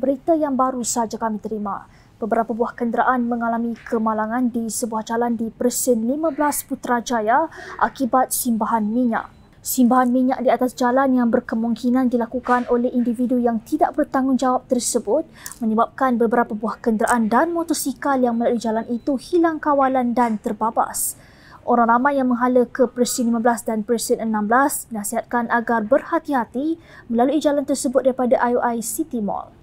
berita yang baru sahaja kami terima. Beberapa buah kenderaan mengalami kemalangan di sebuah jalan di Persen 15 Putrajaya akibat simbahan minyak. Simbahan minyak di atas jalan yang berkemungkinan dilakukan oleh individu yang tidak bertanggungjawab tersebut menyebabkan beberapa buah kenderaan dan motosikal yang melalui jalan itu hilang kawalan dan terbabas. Orang ramai yang menghala ke Persen 15 dan Persen 16 nasihatkan agar berhati-hati melalui jalan tersebut daripada IOI City Mall.